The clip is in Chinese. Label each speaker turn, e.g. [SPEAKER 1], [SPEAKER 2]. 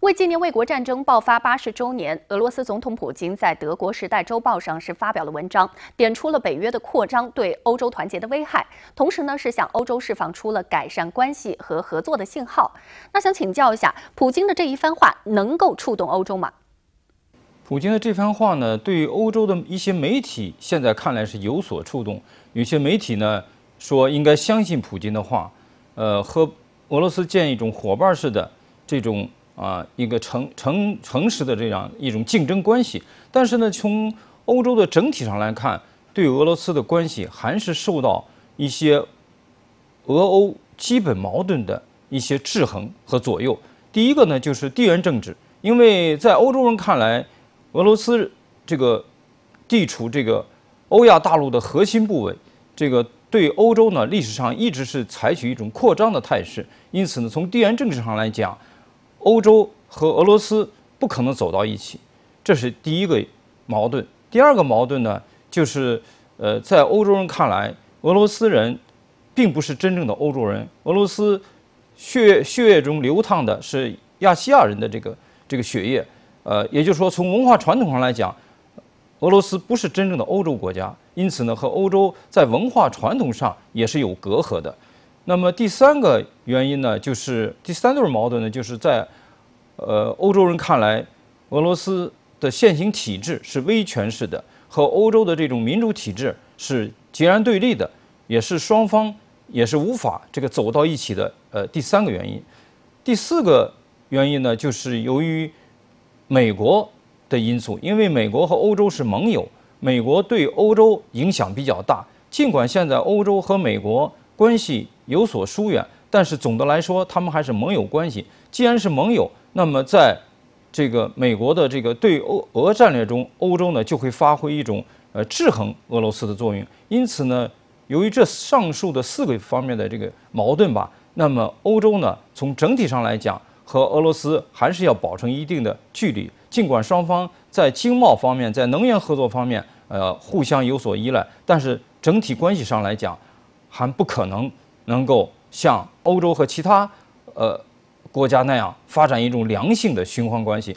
[SPEAKER 1] 为纪念卫国战争爆发八十周年，俄罗斯总统普京在德国《时代周报》上是发表了文章，点出了北约的扩张对欧洲团结的危害，同时呢是向欧洲释放出了改善关系和合作的信号。那想请教一下，普京的这一番话能够触动欧洲吗？
[SPEAKER 2] 普京的这番话呢，对于欧洲的一些媒体现在看来是有所触动，有些媒体呢说应该相信普京的话，呃，和俄罗斯建一种伙伴式的这种。啊，一个诚诚诚实的这样一种竞争关系，但是呢，从欧洲的整体上来看，对俄罗斯的关系还是受到一些俄欧基本矛盾的一些制衡和左右。第一个呢，就是地缘政治，因为在欧洲人看来，俄罗斯这个地处这个欧亚大陆的核心部位，这个对欧洲呢历史上一直是采取一种扩张的态势，因此呢，从地缘政治上来讲。欧洲和俄罗斯不可能走到一起，这是第一个矛盾。第二个矛盾呢，就是呃，在欧洲人看来，俄罗斯人并不是真正的欧洲人，俄罗斯血血液中流淌的是亚细亚人的这个这个血液，呃，也就是说，从文化传统上来讲，俄罗斯不是真正的欧洲国家，因此呢，和欧洲在文化传统上也是有隔阂的。那么第三个原因呢，就是第三对矛盾呢，就是在，呃，欧洲人看来，俄罗斯的现行体制是威权式的，和欧洲的这种民主体制是截然对立的，也是双方也是无法这个走到一起的。呃，第三个原因，第四个原因呢，就是由于美国的因素，因为美国和欧洲是盟友，美国对欧洲影响比较大。尽管现在欧洲和美国。关系有所疏远，但是总的来说，他们还是盟友关系。既然是盟友，那么在这个美国的这个对欧俄战略中，欧洲呢就会发挥一种呃制衡俄罗斯的作用。因此呢，由于这上述的四个方面的这个矛盾吧，那么欧洲呢从整体上来讲，和俄罗斯还是要保持一定的距离。尽管双方在经贸方面、在能源合作方面，呃，互相有所依赖，但是整体关系上来讲，还不可能能够像欧洲和其他呃国家那样发展一种良性的循环关系。